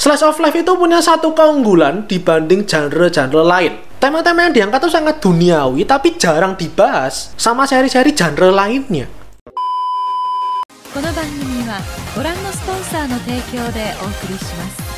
Slice of Life itu punya satu keunggulan dibanding genre-genre lain. Tema-tema yang diangkat itu sangat duniawi tapi jarang dibahas sama seri-seri genre lainnya. この番組はご覧のスポンサーの提供でお送りします。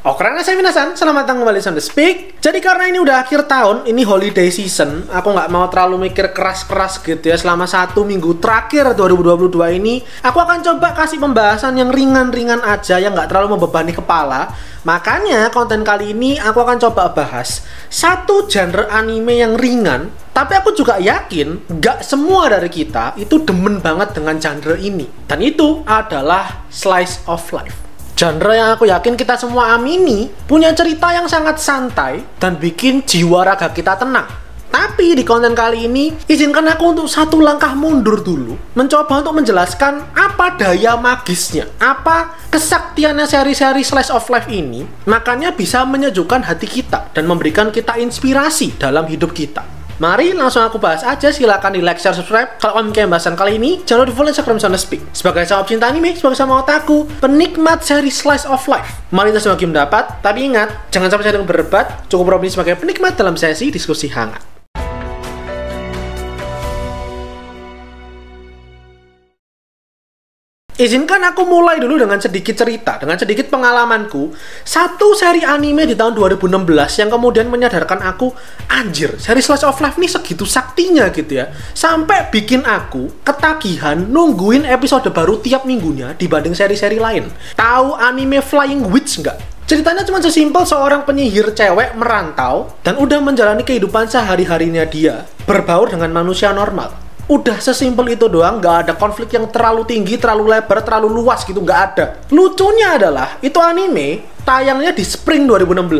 Oke Okrana saya Minasan, selamat datang kembali di Speak Jadi karena ini udah akhir tahun, ini holiday season Aku nggak mau terlalu mikir keras-keras gitu ya Selama satu minggu terakhir 2022 ini Aku akan coba kasih pembahasan yang ringan-ringan aja Yang nggak terlalu membebani kepala Makanya konten kali ini aku akan coba bahas Satu genre anime yang ringan tapi aku juga yakin, nggak semua dari kita itu demen banget dengan genre ini. Dan itu adalah slice of life. Genre yang aku yakin kita semua amini, punya cerita yang sangat santai dan bikin jiwa raga kita tenang. Tapi di konten kali ini, izinkan aku untuk satu langkah mundur dulu, mencoba untuk menjelaskan apa daya magisnya, apa kesaktiannya seri-seri slice of life ini, makanya bisa menyejukkan hati kita dan memberikan kita inspirasi dalam hidup kita. Mari langsung aku bahas aja, silahkan di like, share, subscribe. Kalau kamu ingin bahasan kali ini, jangan lupa di follow Instagram Sound Speak. Sebagai sahabat cinta anime, sebagai sama otaku, penikmat seri Slice of Life. Mari kita semakin mendapat, tapi ingat, jangan sampai saling berdebat, cukup berobat sebagai penikmat dalam sesi diskusi hangat. Izinkan aku mulai dulu dengan sedikit cerita, dengan sedikit pengalamanku. Satu seri anime di tahun 2016 yang kemudian menyadarkan aku, anjir, seri slice of life ini segitu saktinya gitu ya. Sampai bikin aku ketagihan nungguin episode baru tiap minggunya dibanding seri-seri lain. Tahu anime Flying Witch nggak? Ceritanya cuma sesimpel seorang penyihir cewek merantau dan udah menjalani kehidupan sehari-harinya dia berbaur dengan manusia normal udah sesimpel itu doang nggak ada konflik yang terlalu tinggi terlalu lebar terlalu luas gitu nggak ada lucunya adalah itu anime tayangnya di spring 2016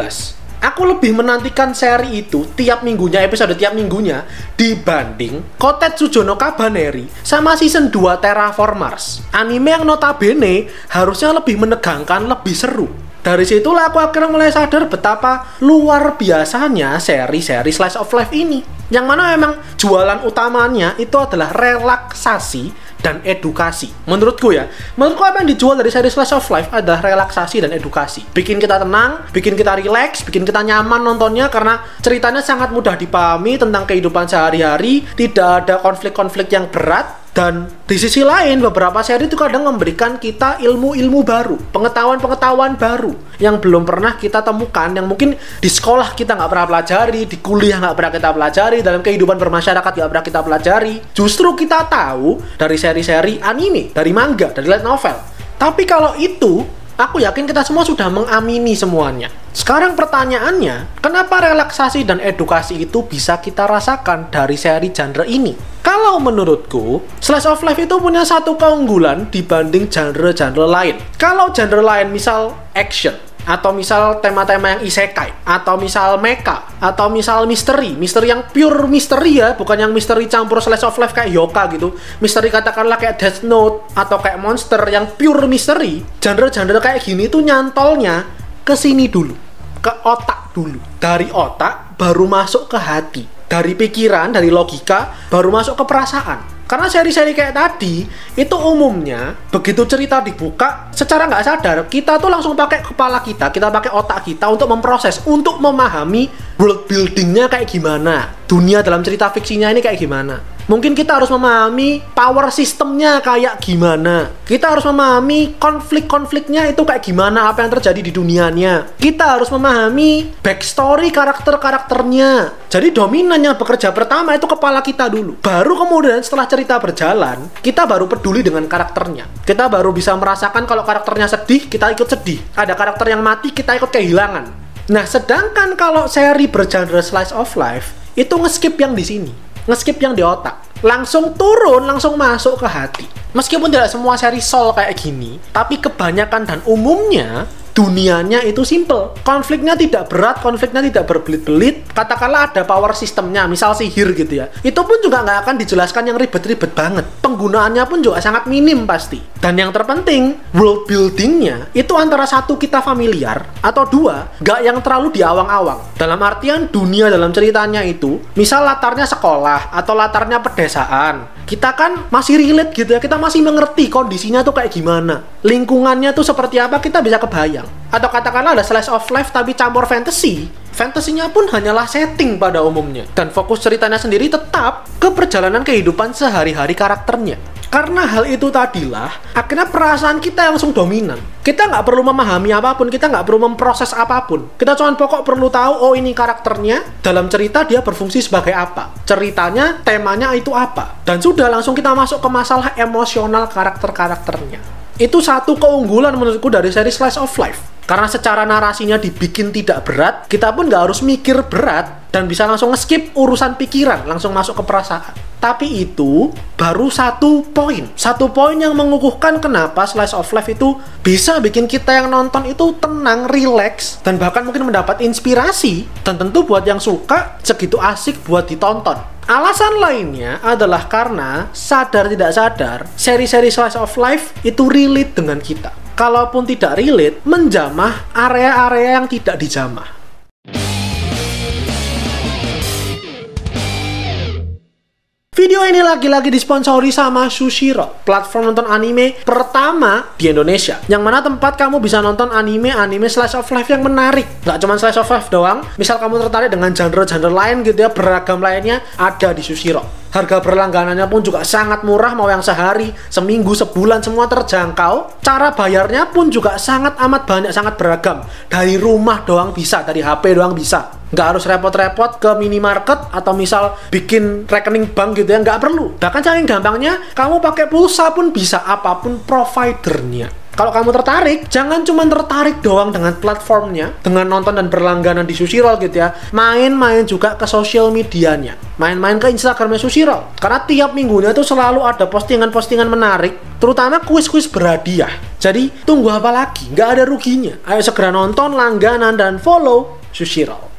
aku lebih menantikan seri itu tiap minggunya, episode tiap minggunya dibanding Kotetsu Jono Kabaneri sama season 2 Terraformers. Anime yang notabene harusnya lebih menegangkan, lebih seru dari situlah aku akhirnya mulai sadar betapa luar biasanya seri-seri slice of life ini. Yang mana memang jualan utamanya itu adalah relaksasi dan edukasi. Menurutku ya, menurutku apa yang dijual dari seri slice of life adalah relaksasi dan edukasi. Bikin kita tenang, bikin kita rileks, bikin kita nyaman nontonnya karena ceritanya sangat mudah dipahami tentang kehidupan sehari-hari, tidak ada konflik-konflik yang berat, dan di sisi lain beberapa seri itu kadang memberikan kita ilmu-ilmu baru, pengetahuan-pengetahuan baru yang belum pernah kita temukan, yang mungkin di sekolah kita nggak pernah pelajari, di kuliah nggak pernah kita pelajari, dalam kehidupan bermasyarakat nggak pernah kita pelajari. Justru kita tahu dari seri-seri anime, dari manga, dari light novel. Tapi kalau itu aku yakin kita semua sudah mengamini semuanya. Sekarang pertanyaannya, kenapa relaksasi dan edukasi itu bisa kita rasakan dari seri genre ini? Kalau menurutku, slice of life itu punya satu keunggulan dibanding genre-genre lain. Kalau genre lain misal action, atau misal tema-tema yang isekai atau misal mecha atau misal misteri misteri yang pure misteri ya bukan yang misteri campur slice of life kayak yoka gitu misteri katakanlah kayak death note atau kayak monster yang pure misteri genre-genre kayak gini tuh nyantolnya ke sini dulu ke otak dulu dari otak baru masuk ke hati dari pikiran dari logika baru masuk ke perasaan karena seri-seri kayak tadi itu umumnya begitu cerita dibuka secara nggak sadar kita tuh langsung pakai kepala kita, kita pakai otak kita untuk memproses, untuk memahami world buildingnya kayak gimana, dunia dalam cerita fiksinya ini kayak gimana. Mungkin kita harus memahami power sistemnya kayak gimana. Kita harus memahami konflik-konfliknya itu kayak gimana, apa yang terjadi di dunianya. Kita harus memahami backstory karakter-karakternya. Jadi dominan yang bekerja pertama itu kepala kita dulu. Baru kemudian setelah cerita berjalan, kita baru peduli dengan karakternya. Kita baru bisa merasakan kalau karakternya sedih, kita ikut sedih. Ada karakter yang mati, kita ikut kehilangan. Nah, sedangkan kalau seri bergenre slice of life, itu ngeskip yang di sini, ngeskip yang di otak langsung turun, langsung masuk ke hati. Meskipun tidak semua seri Soul kayak gini, tapi kebanyakan dan umumnya dunianya itu simple konfliknya tidak berat konfliknya tidak berbelit-belit katakanlah ada power sistemnya misal sihir gitu ya itu pun juga nggak akan dijelaskan yang ribet-ribet banget penggunaannya pun juga sangat minim pasti dan yang terpenting world buildingnya itu antara satu kita familiar atau dua nggak yang terlalu diawang-awang dalam artian dunia dalam ceritanya itu misal latarnya sekolah atau latarnya pedesaan kita kan masih relate gitu ya kita masih mengerti kondisinya tuh kayak gimana lingkungannya tuh seperti apa kita bisa kebayang panjang. Atau katakanlah ada slice of life tapi campur fantasy. Fantasinya pun hanyalah setting pada umumnya. Dan fokus ceritanya sendiri tetap ke perjalanan kehidupan sehari-hari karakternya. Karena hal itu tadilah, akhirnya perasaan kita langsung dominan. Kita nggak perlu memahami apapun, kita nggak perlu memproses apapun. Kita cuma pokok perlu tahu, oh ini karakternya, dalam cerita dia berfungsi sebagai apa. Ceritanya, temanya itu apa. Dan sudah langsung kita masuk ke masalah emosional karakter-karakternya itu satu keunggulan menurutku dari seri slice of life karena secara narasinya dibikin tidak berat kita pun nggak harus mikir berat dan bisa langsung ngeskip urusan pikiran langsung masuk ke perasaan tapi itu baru satu poin satu poin yang mengukuhkan kenapa slice of life itu bisa bikin kita yang nonton itu tenang relax dan bahkan mungkin mendapat inspirasi dan tentu buat yang suka segitu asik buat ditonton Alasan lainnya adalah karena sadar tidak sadar, seri-seri slice of life itu relate dengan kita. Kalaupun tidak relate, menjamah area-area yang tidak dijamah Video ini lagi-lagi disponsori sama Sushiro, platform nonton anime pertama di Indonesia. Yang mana tempat kamu bisa nonton anime-anime slice of life yang menarik. Gak cuma slice of life doang, misal kamu tertarik dengan genre-genre lain gitu ya, beragam lainnya ada di Sushiro. Harga berlangganannya pun juga sangat murah, mau yang sehari, seminggu, sebulan, semua terjangkau. Cara bayarnya pun juga sangat amat banyak, sangat beragam. Dari rumah doang bisa, dari HP doang bisa nggak harus repot-repot ke minimarket atau misal bikin rekening bank gitu ya nggak perlu bahkan saking gampangnya kamu pakai pulsa pun bisa apapun providernya kalau kamu tertarik, jangan cuma tertarik doang dengan platformnya, dengan nonton dan berlangganan di susiral gitu ya. Main-main juga ke sosial medianya. Main-main ke Instagramnya susiral Karena tiap minggunya tuh selalu ada postingan-postingan menarik, terutama kuis-kuis berhadiah. Jadi, tunggu apa lagi? Nggak ada ruginya. Ayo segera nonton, langganan, dan follow susiral.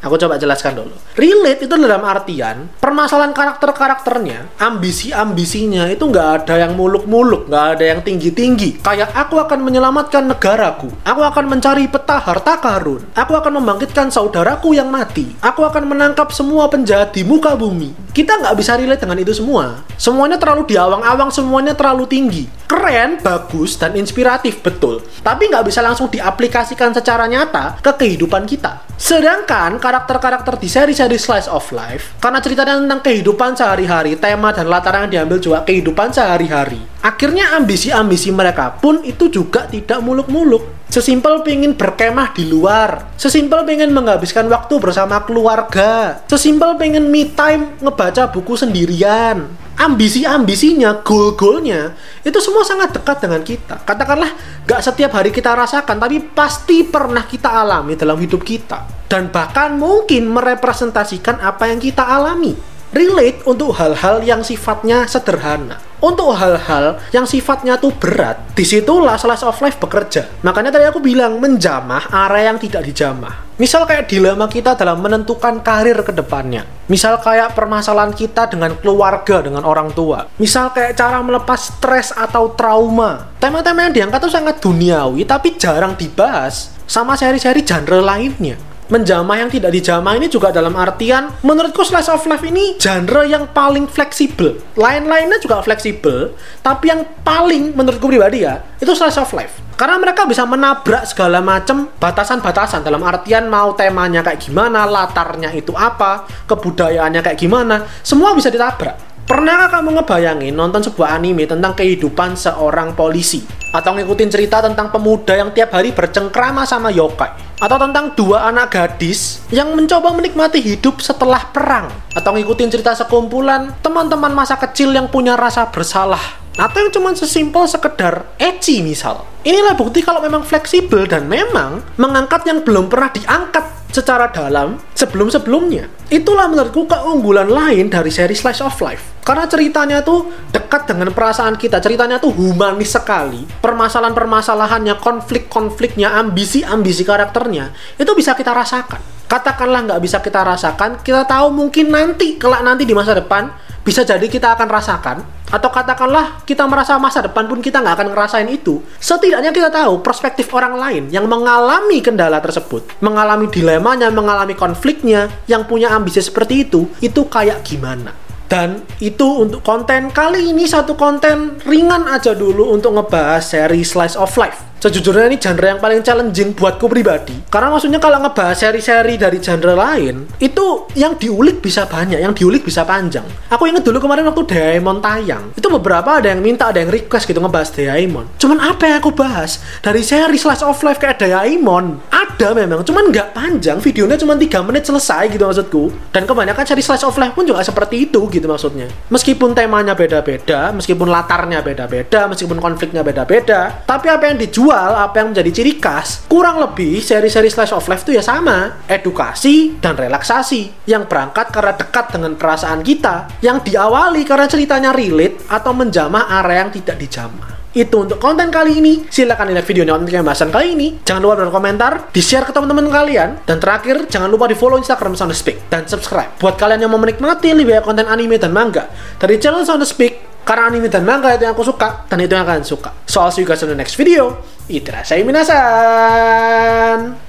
Aku coba jelaskan dulu. Relate itu dalam artian permasalahan karakter-karakternya, ambisi-ambisinya itu nggak ada yang muluk-muluk, nggak ada yang tinggi-tinggi. Kayak aku akan menyelamatkan negaraku, aku akan mencari peta harta karun, aku akan membangkitkan saudaraku yang mati, aku akan menangkap semua penjahat di muka bumi. Kita nggak bisa relate dengan itu semua. Semuanya terlalu diawang-awang, semuanya terlalu tinggi. Keren keren, bagus, dan inspiratif, betul. Tapi nggak bisa langsung diaplikasikan secara nyata ke kehidupan kita. Sedangkan karakter-karakter di seri-seri slice of life, karena ceritanya tentang kehidupan sehari-hari, tema dan latar yang diambil juga kehidupan sehari-hari. Akhirnya ambisi-ambisi mereka pun itu juga tidak muluk-muluk. Sesimpel pengen berkemah di luar. Sesimpel pengen menghabiskan waktu bersama keluarga. Sesimpel pengen me time ngebaca buku sendirian ambisi-ambisinya, goal-goalnya itu semua sangat dekat dengan kita. Katakanlah gak setiap hari kita rasakan, tapi pasti pernah kita alami dalam hidup kita. Dan bahkan mungkin merepresentasikan apa yang kita alami relate untuk hal-hal yang sifatnya sederhana. Untuk hal-hal yang sifatnya tuh berat, disitulah slice of life bekerja. Makanya tadi aku bilang menjamah area yang tidak dijamah. Misal kayak dilema kita dalam menentukan karir ke depannya. Misal kayak permasalahan kita dengan keluarga, dengan orang tua. Misal kayak cara melepas stres atau trauma. Tema-tema yang diangkat tuh sangat duniawi tapi jarang dibahas sama seri-seri genre lainnya menjamah yang tidak dijamah ini juga dalam artian menurutku slice of life ini genre yang paling fleksibel lain-lainnya juga fleksibel tapi yang paling menurutku pribadi ya itu slice of life karena mereka bisa menabrak segala macam batasan-batasan dalam artian mau temanya kayak gimana latarnya itu apa kebudayaannya kayak gimana semua bisa ditabrak Pernahkah kamu ngebayangin nonton sebuah anime tentang kehidupan seorang polisi? Atau ngikutin cerita tentang pemuda yang tiap hari bercengkrama sama yokai? Atau tentang dua anak gadis yang mencoba menikmati hidup setelah perang? Atau ngikutin cerita sekumpulan teman-teman masa kecil yang punya rasa bersalah? atau yang cuma sesimpel sekedar eci misal. Inilah bukti kalau memang fleksibel dan memang mengangkat yang belum pernah diangkat secara dalam sebelum-sebelumnya. Itulah menurutku keunggulan lain dari seri Slice of Life. Karena ceritanya tuh dekat dengan perasaan kita, ceritanya tuh humanis sekali. Permasalahan-permasalahannya, konflik-konfliknya, ambisi-ambisi karakternya, itu bisa kita rasakan katakanlah nggak bisa kita rasakan, kita tahu mungkin nanti, kelak nanti di masa depan, bisa jadi kita akan rasakan, atau katakanlah kita merasa masa depan pun kita nggak akan ngerasain itu. Setidaknya kita tahu perspektif orang lain yang mengalami kendala tersebut, mengalami dilemanya, mengalami konfliknya, yang punya ambisi seperti itu, itu kayak gimana. Dan itu untuk konten kali ini satu konten ringan aja dulu untuk ngebahas seri slice of life sejujurnya ini genre yang paling challenging buatku pribadi karena maksudnya kalau ngebahas seri-seri dari genre lain itu yang diulik bisa banyak yang diulik bisa panjang aku inget dulu kemarin waktu Daemon tayang itu beberapa ada yang minta ada yang request gitu ngebahas Daemon cuman apa yang aku bahas dari seri slash of life kayak Daemon ada memang cuman nggak panjang videonya cuma 3 menit selesai gitu maksudku dan kebanyakan seri slash of life pun juga seperti itu gitu maksudnya meskipun temanya beda-beda meskipun latarnya beda-beda meskipun konfliknya beda-beda tapi apa yang dijual menjual apa yang menjadi ciri khas, kurang lebih seri-seri slice of life itu ya sama, edukasi dan relaksasi, yang berangkat karena dekat dengan perasaan kita, yang diawali karena ceritanya relate atau menjamah area yang tidak dijamah. Itu untuk konten kali ini. Silahkan lihat videonya untuk pembahasan kali ini. Jangan lupa berkomentar, di-share ke teman-teman kalian. Dan terakhir, jangan lupa di-follow Instagram Sound Speak dan subscribe. Buat kalian yang mau menikmati lebih banyak konten anime dan manga dari channel Sound Speak, karena anime dan manga itu yang aku suka, dan itu yang kalian suka. So, I'll see you guys in the next video. Iterasai minasan!